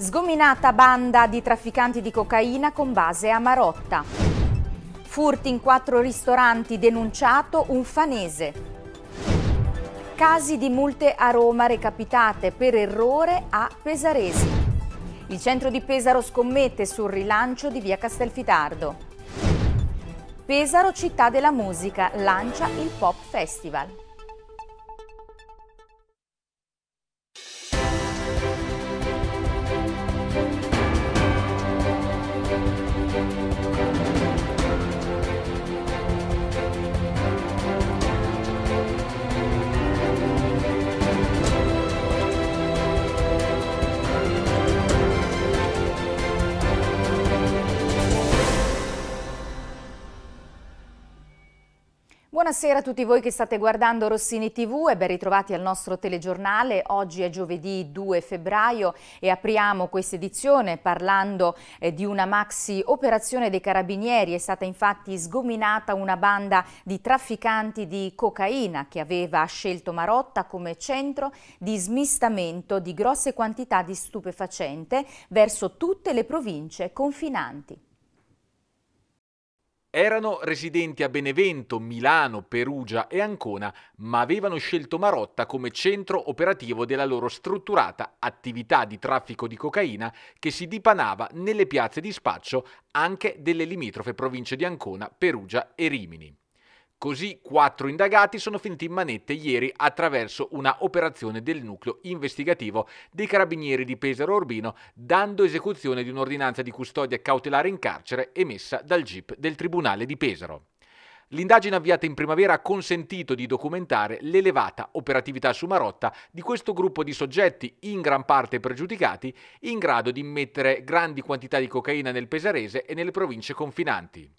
Sgominata banda di trafficanti di cocaina con base a Marotta. Furti in quattro ristoranti denunciato un fanese. Casi di multe a Roma recapitate per errore a Pesaresi. Il centro di Pesaro scommette sul rilancio di via Castelfitardo. Pesaro, città della musica, lancia il Pop Festival. Buonasera a tutti voi che state guardando Rossini TV e ben ritrovati al nostro telegiornale. Oggi è giovedì 2 febbraio e apriamo questa edizione parlando eh, di una maxi operazione dei carabinieri. È stata infatti sgominata una banda di trafficanti di cocaina che aveva scelto Marotta come centro di smistamento di grosse quantità di stupefacente verso tutte le province confinanti. Erano residenti a Benevento, Milano, Perugia e Ancona, ma avevano scelto Marotta come centro operativo della loro strutturata attività di traffico di cocaina che si dipanava nelle piazze di spaccio anche delle limitrofe province di Ancona, Perugia e Rimini. Così quattro indagati sono finiti in manette ieri attraverso una operazione del nucleo investigativo dei carabinieri di Pesaro Urbino, dando esecuzione di un'ordinanza di custodia cautelare in carcere emessa dal GIP del Tribunale di Pesaro. L'indagine avviata in primavera ha consentito di documentare l'elevata operatività su Marotta di questo gruppo di soggetti, in gran parte pregiudicati, in grado di immettere grandi quantità di cocaina nel Pesarese e nelle province confinanti.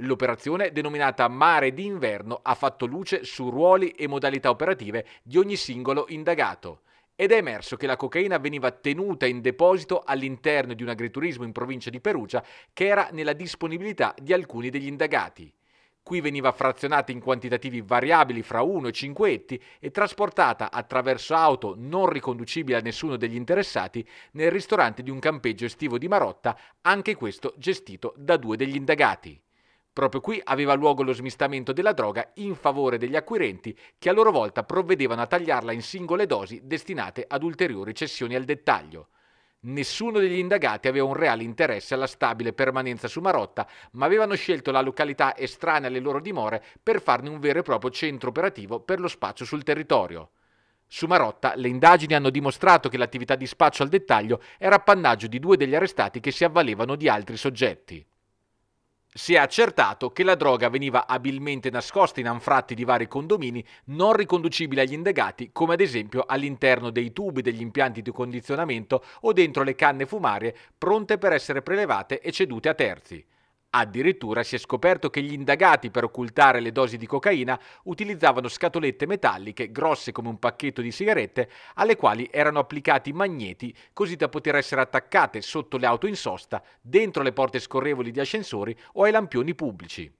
L'operazione, denominata Mare d'inverno, ha fatto luce su ruoli e modalità operative di ogni singolo indagato ed è emerso che la cocaina veniva tenuta in deposito all'interno di un agriturismo in provincia di Perugia che era nella disponibilità di alcuni degli indagati. Qui veniva frazionata in quantitativi variabili fra 1 e 5 etti e trasportata attraverso auto non riconducibili a nessuno degli interessati nel ristorante di un campeggio estivo di Marotta, anche questo gestito da due degli indagati. Proprio qui aveva luogo lo smistamento della droga in favore degli acquirenti che a loro volta provvedevano a tagliarla in singole dosi destinate ad ulteriori cessioni al dettaglio. Nessuno degli indagati aveva un reale interesse alla stabile permanenza su Marotta, ma avevano scelto la località estranea alle loro dimore per farne un vero e proprio centro operativo per lo spazio sul territorio. Su Marotta le indagini hanno dimostrato che l'attività di spaccio al dettaglio era appannaggio di due degli arrestati che si avvalevano di altri soggetti si è accertato che la droga veniva abilmente nascosta in anfratti di vari condomini non riconducibili agli indagati, come ad esempio all'interno dei tubi degli impianti di condizionamento o dentro le canne fumarie pronte per essere prelevate e cedute a terzi. Addirittura si è scoperto che gli indagati per occultare le dosi di cocaina utilizzavano scatolette metalliche grosse come un pacchetto di sigarette alle quali erano applicati magneti così da poter essere attaccate sotto le auto in sosta, dentro le porte scorrevoli di ascensori o ai lampioni pubblici.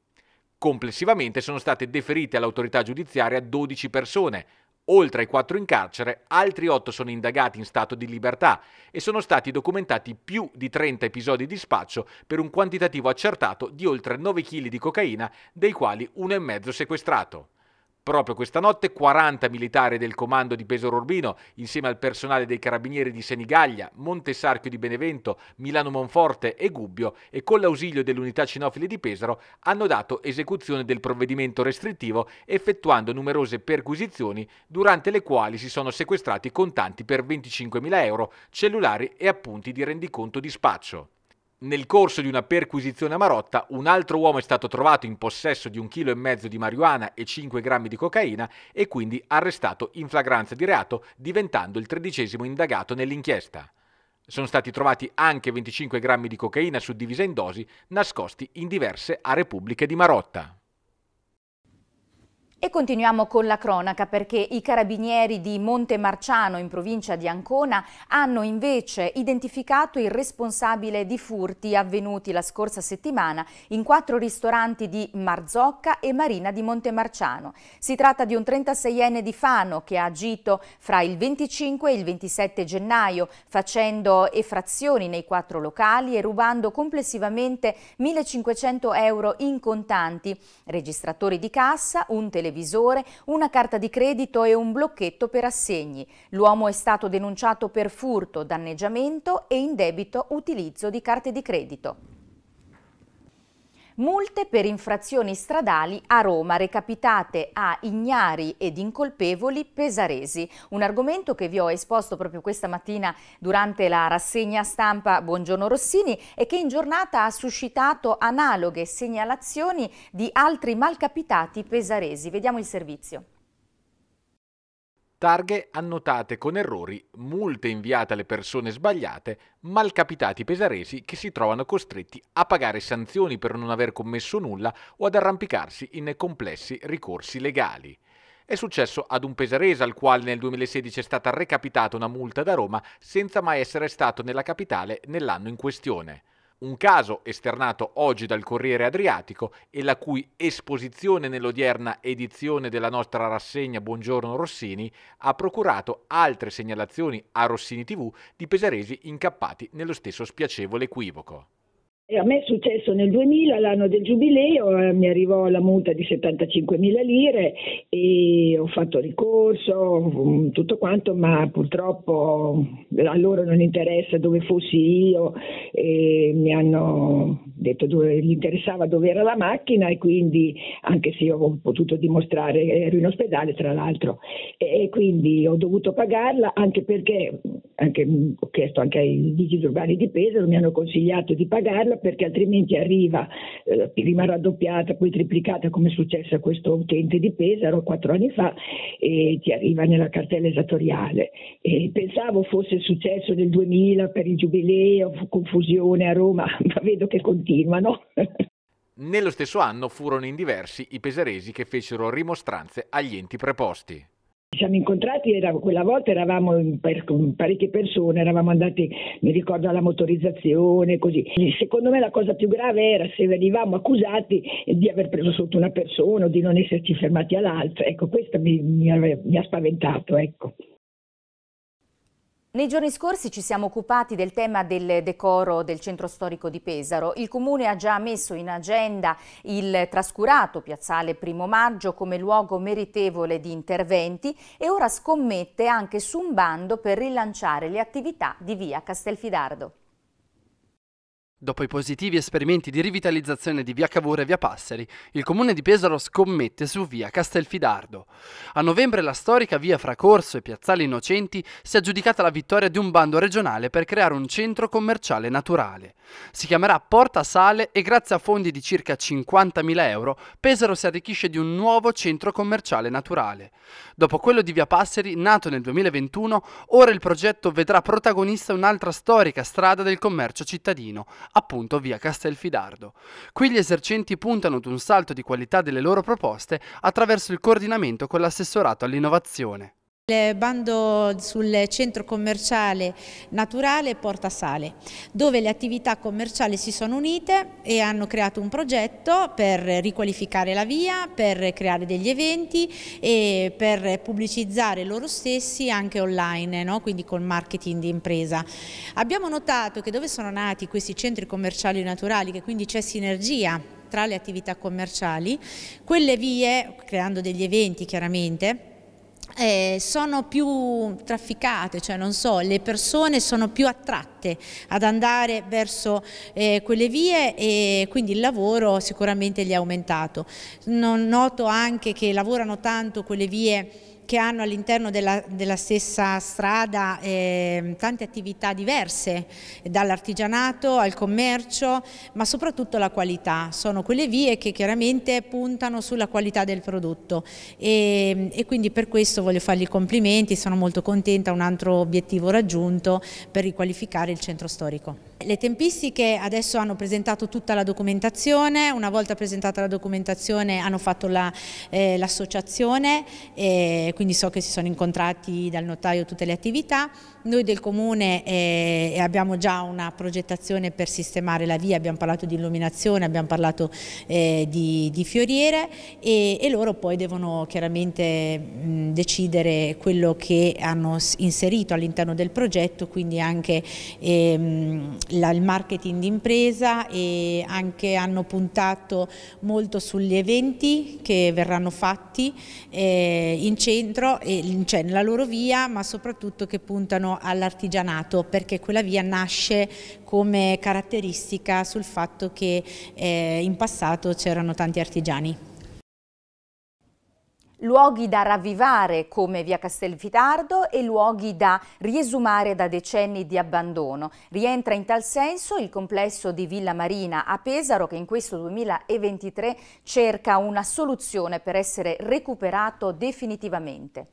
Complessivamente sono state deferite all'autorità giudiziaria 12 persone, Oltre ai quattro in carcere, altri otto sono indagati in stato di libertà e sono stati documentati più di 30 episodi di spaccio per un quantitativo accertato di oltre 9 kg di cocaina, dei quali uno e mezzo sequestrato. Proprio questa notte 40 militari del comando di Pesaro Urbino, insieme al personale dei carabinieri di Senigallia, Montesarchio di Benevento, Milano Monforte e Gubbio e con l'ausilio dell'unità cinofile di Pesaro hanno dato esecuzione del provvedimento restrittivo effettuando numerose perquisizioni durante le quali si sono sequestrati contanti per 25.000 euro, cellulari e appunti di rendiconto di spaccio. Nel corso di una perquisizione a Marotta, un altro uomo è stato trovato in possesso di un chilo e mezzo di marijuana e 5 grammi di cocaina e quindi arrestato in flagranza di reato, diventando il tredicesimo indagato nell'inchiesta. Sono stati trovati anche 25 grammi di cocaina suddivisa in dosi, nascosti in diverse aree pubbliche di Marotta. E continuiamo con la cronaca perché i carabinieri di Monte Marciano in provincia di Ancona hanno invece identificato il responsabile di furti avvenuti la scorsa settimana in quattro ristoranti di Marzocca e Marina di Monte Marciano. Si tratta di un 36enne di Fano che ha agito fra il 25 e il 27 gennaio facendo effrazioni nei quattro locali e rubando complessivamente 1500 euro in contanti, registratori di cassa, un telefono televisore, una carta di credito e un blocchetto per assegni. L'uomo è stato denunciato per furto, danneggiamento e indebito utilizzo di carte di credito. Multe per infrazioni stradali a Roma recapitate a ignari ed incolpevoli pesaresi. Un argomento che vi ho esposto proprio questa mattina durante la rassegna stampa Buongiorno Rossini e che in giornata ha suscitato analoghe segnalazioni di altri malcapitati pesaresi. Vediamo il servizio targhe annotate con errori, multe inviate alle persone sbagliate, malcapitati pesaresi che si trovano costretti a pagare sanzioni per non aver commesso nulla o ad arrampicarsi in complessi ricorsi legali. È successo ad un pesarese al quale nel 2016 è stata recapitata una multa da Roma senza mai essere stato nella capitale nell'anno in questione un caso esternato oggi dal Corriere Adriatico e la cui esposizione nell'odierna edizione della nostra rassegna Buongiorno Rossini ha procurato altre segnalazioni a Rossini TV di pesaresi incappati nello stesso spiacevole equivoco a me è successo nel 2000, l'anno del giubileo, eh, mi arrivò la multa di 75.000 lire e ho fatto ricorso, mm, tutto quanto, ma purtroppo eh, a loro non interessa dove fossi io, mi hanno detto dove gli interessava dove era la macchina e quindi anche se io ho potuto dimostrare ero in ospedale tra l'altro e, e quindi ho dovuto pagarla anche perché anche, ho chiesto anche ai vigili urbani di Pesaro, mi hanno consigliato di pagarla perché altrimenti arriva, eh, rimarrà doppiata, poi triplicata come è successo a questo utente di Pesaro quattro anni fa e ti arriva nella cartella esatoriale. E pensavo fosse successo nel 2000 per il giubileo, confusione a Roma, ma vedo che continuano. Nello stesso anno furono in diversi i pesaresi che fecero rimostranze agli enti preposti siamo incontrati, era, quella volta eravamo in per, con parecchie persone, eravamo andati, mi ricordo, alla motorizzazione, così. Secondo me la cosa più grave era se venivamo accusati di aver preso sotto una persona o di non esserci fermati all'altra. Ecco, questo mi, mi, mi ha spaventato. Ecco. Nei giorni scorsi ci siamo occupati del tema del decoro del centro storico di Pesaro. Il comune ha già messo in agenda il trascurato piazzale primo maggio come luogo meritevole di interventi e ora scommette anche su un bando per rilanciare le attività di via Castelfidardo. Dopo i positivi esperimenti di rivitalizzazione di via Cavour e via Passeri, il comune di Pesaro scommette su via Castelfidardo. A novembre la storica via Fracorso e Piazzale Innocenti si è aggiudicata la vittoria di un bando regionale per creare un centro commerciale naturale. Si chiamerà Porta Sale e grazie a fondi di circa 50.000 euro Pesaro si arricchisce di un nuovo centro commerciale naturale. Dopo quello di via Passeri, nato nel 2021, ora il progetto vedrà protagonista un'altra storica strada del commercio cittadino appunto via Castelfidardo. Qui gli esercenti puntano ad un salto di qualità delle loro proposte attraverso il coordinamento con l'assessorato all'innovazione. Il bando sul centro commerciale naturale Porta Sale, dove le attività commerciali si sono unite e hanno creato un progetto per riqualificare la via, per creare degli eventi e per pubblicizzare loro stessi anche online, no? quindi col marketing di impresa. Abbiamo notato che dove sono nati questi centri commerciali naturali, che quindi c'è sinergia tra le attività commerciali, quelle vie, creando degli eventi chiaramente, eh, sono più trafficate, cioè non so, le persone sono più attratte ad andare verso eh, quelle vie e quindi il lavoro sicuramente gli è aumentato. Non noto anche che lavorano tanto quelle vie che hanno all'interno della, della, stessa strada eh, tante attività diverse, dall'artigianato al commercio, ma soprattutto la qualità. Sono quelle vie che chiaramente puntano sulla qualità del prodotto e, ehm, e quindi per questo voglio fargli i complimenti, sono molto contenta, un altro obiettivo raggiunto per riqualificare il centro storico. Le tempistiche adesso hanno presentato tutta la documentazione, una volta presentata la documentazione hanno fatto eh, l'associazione, la, eh, quindi so che si sono incontrati dal notaio tutte le attività. Noi del comune eh, abbiamo già una progettazione per sistemare la via, abbiamo parlato di illuminazione, abbiamo parlato eh, di, di, fioriere e, e, loro poi devono chiaramente mh, decidere quello che hanno inserito all'interno del progetto, quindi anche... Mh, ehm, il marketing d'impresa e anche hanno puntato molto sugli eventi che verranno fatti eh, in centro, e, cioè nella loro via, ma soprattutto che puntano all'artigianato perché quella via nasce come caratteristica sul fatto che eh, in passato c'erano tanti artigiani luoghi da ravvivare come via Castelfitardo e luoghi da riesumare da decenni di abbandono. Rientra in tal senso il complesso di Villa Marina a Pesaro che in questo 2023 cerca una soluzione per essere recuperato definitivamente.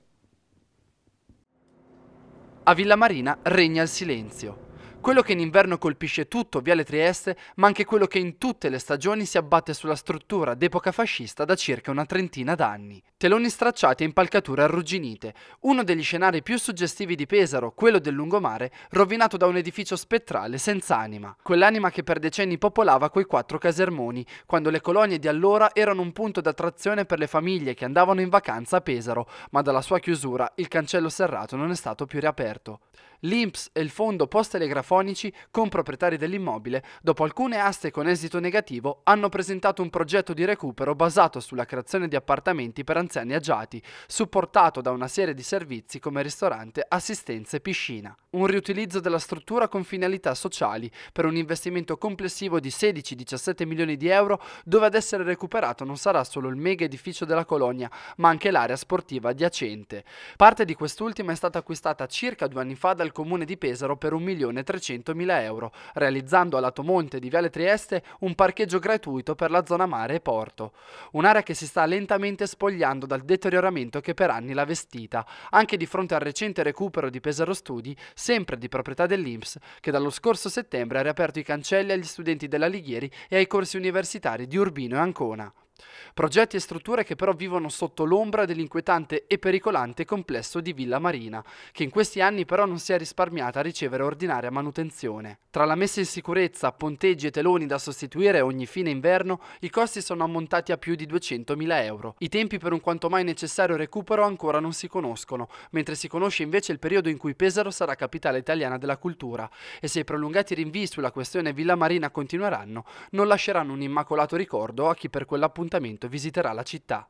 A Villa Marina regna il silenzio. Quello che in inverno colpisce tutto Viale Trieste, ma anche quello che in tutte le stagioni si abbatte sulla struttura d'epoca fascista da circa una trentina d'anni. Teloni stracciati e impalcature arrugginite. Uno degli scenari più suggestivi di Pesaro, quello del lungomare, rovinato da un edificio spettrale senza anima. Quell'anima che per decenni popolava quei quattro casermoni, quando le colonie di allora erano un punto d'attrazione per le famiglie che andavano in vacanza a Pesaro, ma dalla sua chiusura il cancello serrato non è stato più riaperto. L'INPS e il fondo post-telegrafonici, con proprietari dell'immobile, dopo alcune aste con esito negativo, hanno presentato un progetto di recupero basato sulla creazione di appartamenti per anziani agiati, supportato da una serie di servizi come ristorante, assistenza e piscina. Un riutilizzo della struttura con finalità sociali per un investimento complessivo di 16-17 milioni di euro, dove ad essere recuperato non sarà solo il mega edificio della colonia, ma anche l'area sportiva adiacente. Parte di quest'ultima è stata acquistata circa due anni fa dal comune di Pesaro per 1.300.000 euro, realizzando a lato monte di Viale Trieste un parcheggio gratuito per la zona mare e porto. Un'area che si sta lentamente spogliando dal deterioramento che per anni l'ha vestita, anche di fronte al recente recupero di Pesaro Studi, sempre di proprietà dell'Inps, che dallo scorso settembre ha riaperto i cancelli agli studenti della Lighieri e ai corsi universitari di Urbino e Ancona. Progetti e strutture che però vivono sotto l'ombra dell'inquietante e pericolante complesso di Villa Marina, che in questi anni però non si è risparmiata a ricevere ordinaria manutenzione. Tra la messa in sicurezza, ponteggi e teloni da sostituire ogni fine inverno, i costi sono ammontati a più di 200.000 euro. I tempi per un quanto mai necessario recupero ancora non si conoscono, mentre si conosce invece il periodo in cui Pesaro sarà capitale italiana della cultura e se i prolungati rinvii sulla questione Villa Marina continueranno, non lasceranno un immacolato ricordo a chi per quell'appunto appuntamento visiterà la città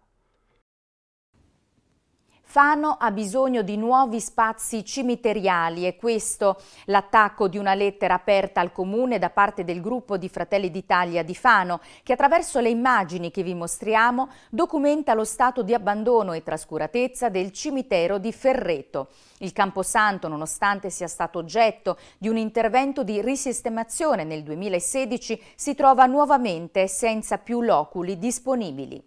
Fano ha bisogno di nuovi spazi cimiteriali e questo l'attacco di una lettera aperta al Comune da parte del gruppo di Fratelli d'Italia di Fano che attraverso le immagini che vi mostriamo documenta lo stato di abbandono e trascuratezza del cimitero di Ferreto. Il Camposanto, nonostante sia stato oggetto di un intervento di risistemazione nel 2016, si trova nuovamente senza più loculi disponibili.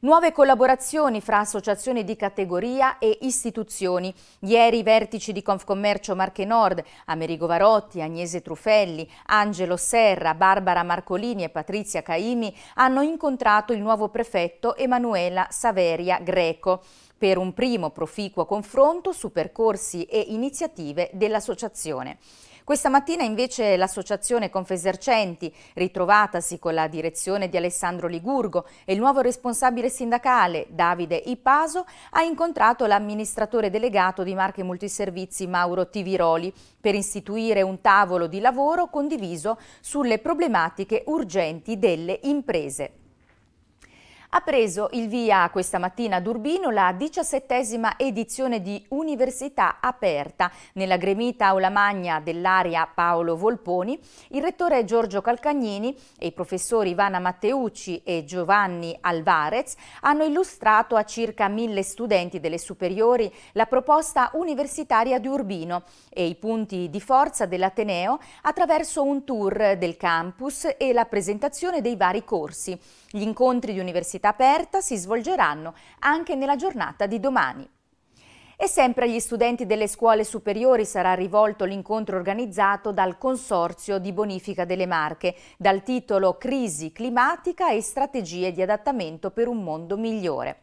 Nuove collaborazioni fra associazioni di categoria e istituzioni. Ieri i vertici di Confcommercio Marche Nord, Amerigo Varotti, Agnese Truffelli, Angelo Serra, Barbara Marcolini e Patrizia Caimi hanno incontrato il nuovo prefetto Emanuela Saveria Greco per un primo proficuo confronto su percorsi e iniziative dell'associazione. Questa mattina invece l'associazione Confesercenti, ritrovatasi con la direzione di Alessandro Ligurgo e il nuovo responsabile sindacale Davide Ipaso, ha incontrato l'amministratore delegato di Marche Multiservizi Mauro Tiviroli per istituire un tavolo di lavoro condiviso sulle problematiche urgenti delle imprese. Ha preso il via questa mattina ad Urbino la diciassettesima edizione di Università Aperta. Nella gremita aula magna dell'area Paolo Volponi, il rettore Giorgio Calcagnini e i professori Ivana Matteucci e Giovanni Alvarez hanno illustrato a circa mille studenti delle superiori la proposta universitaria di Urbino e i punti di forza dell'Ateneo attraverso un tour del campus e la presentazione dei vari corsi. Gli incontri di università università aperta si svolgeranno anche nella giornata di domani. E sempre agli studenti delle scuole superiori sarà rivolto l'incontro organizzato dal Consorzio di Bonifica delle Marche, dal titolo Crisi climatica e strategie di adattamento per un mondo migliore.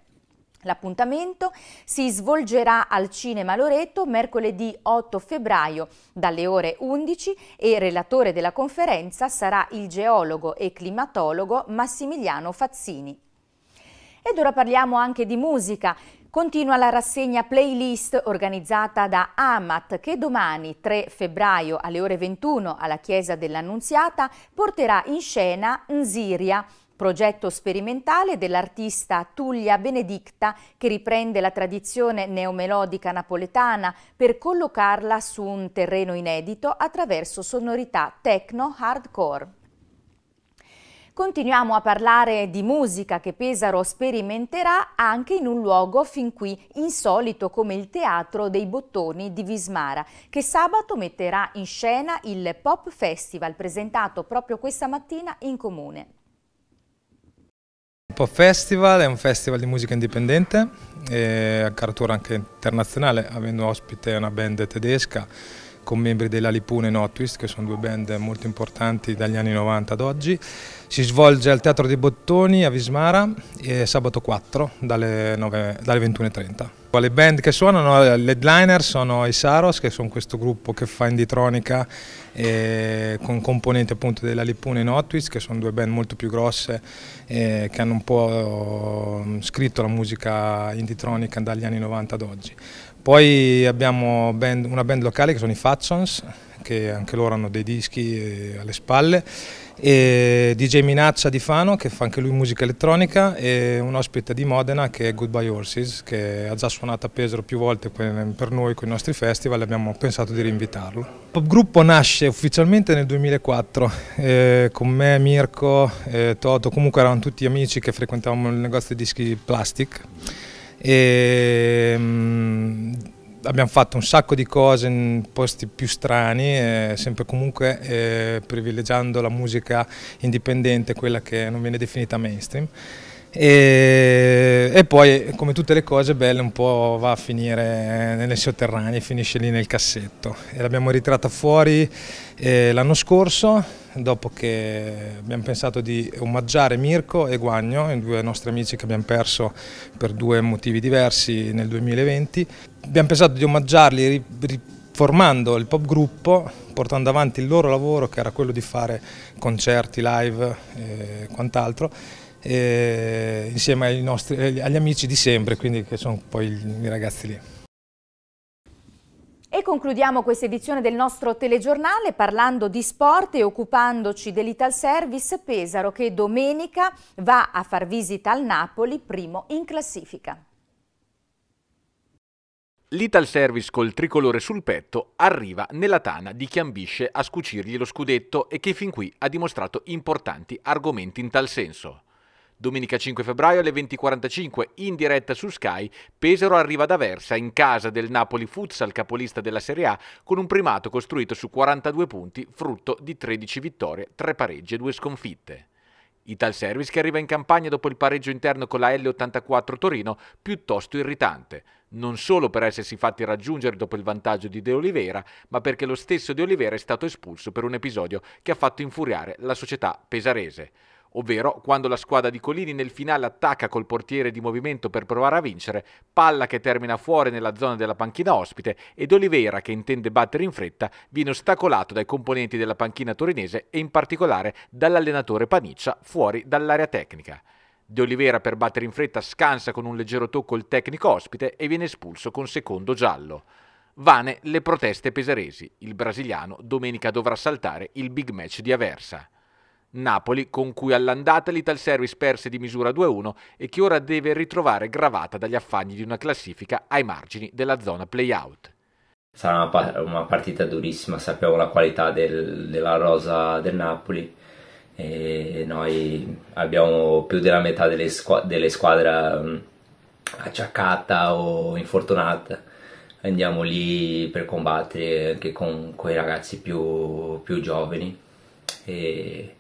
L'appuntamento si svolgerà al Cinema Loreto mercoledì 8 febbraio dalle ore 11 e relatore della conferenza sarà il geologo e climatologo Massimiliano Fazzini. Ed ora parliamo anche di musica. Continua la rassegna playlist organizzata da Amat che domani 3 febbraio alle ore 21 alla Chiesa dell'Annunziata porterà in scena Nziria, progetto sperimentale dell'artista Tullia Benedicta che riprende la tradizione neomelodica napoletana per collocarla su un terreno inedito attraverso sonorità techno hardcore. Continuiamo a parlare di musica che Pesaro sperimenterà anche in un luogo fin qui insolito come il Teatro dei Bottoni di Vismara, che sabato metterà in scena il Pop Festival presentato proprio questa mattina in comune. Il Pop Festival è un festival di musica indipendente, e eh, a caratura anche internazionale, avendo ospite una band tedesca con membri della Lipune e Notwist, che sono due band molto importanti dagli anni 90 ad oggi. Si svolge al Teatro dei Bottoni a Vismara sabato 4 dalle, 9, dalle 21.30. Le band che suonano, l'headliner sono i Saros, che sono questo gruppo che fa inditronica eh, con componenti appunto della Lipune e Notwist, che sono due band molto più grosse eh, che hanno un po' mm, scritto la musica inditronica dagli anni 90 ad oggi. Poi abbiamo band, una band locale che sono i Factions, che anche loro hanno dei dischi eh, alle spalle, e DJ Minaccia di Fano che fa anche lui musica elettronica e un ospite di Modena che è Goodbye Horses che ha già suonato a Pesaro più volte per noi con i nostri festival e abbiamo pensato di rinvitarlo. Pop Gruppo nasce ufficialmente nel 2004 eh, con me, Mirko, eh, Toto, comunque erano tutti amici che frequentavamo il negozio di dischi Plastic e, ehm, mh, abbiamo fatto un sacco di cose in posti più strani, eh, sempre comunque eh, privilegiando la musica indipendente, quella che non viene definita mainstream. E, e, poi, come tutte le cose belle, un po' va a finire nelle sotterranee, finisce lì nel cassetto. E l'abbiamo ritratta fuori eh, l'anno scorso dopo che abbiamo pensato di omaggiare Mirko e Guagno, due nostri amici che abbiamo perso per due motivi diversi nel 2020. Abbiamo pensato di omaggiarli riformando il pop gruppo, portando avanti il loro lavoro che era quello di fare concerti, live e quant'altro. insieme nostri, agli amici di sempre, quindi che sono poi i ragazzi lì. E concludiamo questa edizione del nostro telegiornale parlando di sport e occupandoci dell'Ital Service Pesaro che domenica va a far visita al Napoli, primo in classifica. L'Ital Service col tricolore sul petto arriva nella tana di chi ambisce a scucirgli lo scudetto e che fin qui ha dimostrato importanti argomenti in tal senso. Domenica 5 febbraio alle 20.45 in diretta su Sky, Pesaro arriva ad Aversa in casa del Napoli Futsal, capolista della Serie A, con un primato costruito su 42 punti, frutto di 13 vittorie, 3 pareggi e 2 sconfitte. Ital Service che arriva in campagna dopo il pareggio interno con la L84 Torino piuttosto irritante, non solo per essersi fatti raggiungere dopo il vantaggio di De Oliveira, ma perché lo stesso De Oliveira è stato espulso per un episodio che ha fatto infuriare la società pesarese ovvero quando la squadra di Colini nel finale attacca col portiere di movimento per provare a vincere, palla che termina fuori nella zona della panchina ospite ed Oliveira che intende battere in fretta viene ostacolato dai componenti della panchina torinese e in particolare dall'allenatore Paniccia fuori dall'area tecnica. De Oliveira per battere in fretta scansa con un leggero tocco il tecnico ospite e viene espulso con secondo giallo. Vane le proteste pesaresi. Il brasiliano domenica dovrà saltare il big match di Aversa. Napoli, con cui all'andata l'Ital Service perse di misura 2-1 e che ora deve ritrovare gravata dagli affanni di una classifica ai margini della zona play-out. Sarà una, una partita durissima, sappiamo la qualità del, della rosa del Napoli e noi abbiamo più della metà delle, squ- delle squadre mm, acciaccata o infortunata andiamo lì per combattere anche con quei ragazzi più, più giovani e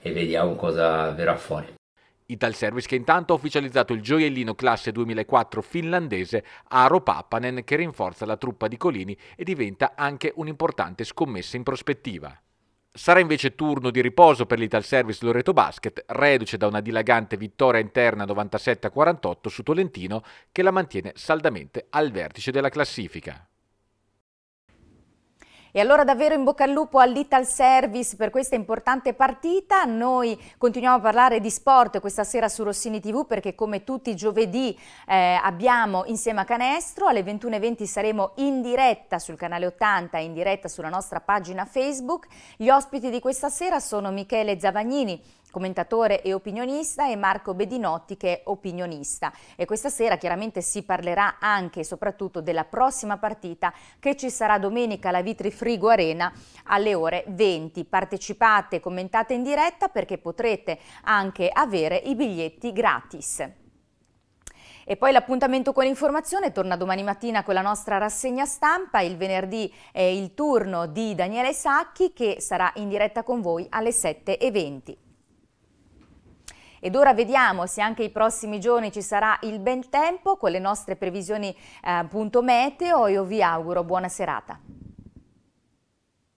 e vediamo cosa verrà fuori. Ital Service che intanto ha ufficializzato il gioiellino classe 2004 finlandese Aro Pappanen che rinforza la truppa di Colini e diventa anche un'importante scommessa in prospettiva. Sarà invece turno di riposo per l'Ital Service Loreto Basket, reduce da una dilagante vittoria interna 97-48 su Tolentino che la mantiene saldamente al vertice della classifica. E allora davvero in bocca al lupo all'Ital Service per questa importante partita. Noi continuiamo a parlare di sport questa sera su Rossini TV perché come tutti i giovedì eh, abbiamo insieme a Canestro alle 21.20 saremo in diretta sul canale 80, in diretta sulla nostra pagina Facebook. Gli ospiti di questa sera sono Michele Zavagnini, commentatore e opinionista, e Marco Bedinotti che è opinionista. E questa sera chiaramente si parlerà anche e soprattutto della prossima partita che ci sarà domenica alla Vitri Frigo Arena alle ore 20. Partecipate, commentate in diretta perché potrete anche avere i biglietti gratis. E poi l'appuntamento con l'informazione torna domani mattina con la nostra rassegna stampa. Il venerdì è il turno di Daniele Sacchi che sarà in diretta con voi alle 7.20. Ed ora vediamo se anche i prossimi giorni ci sarà il bel tempo con le nostre previsioni eh, meteo. Io vi auguro buona serata.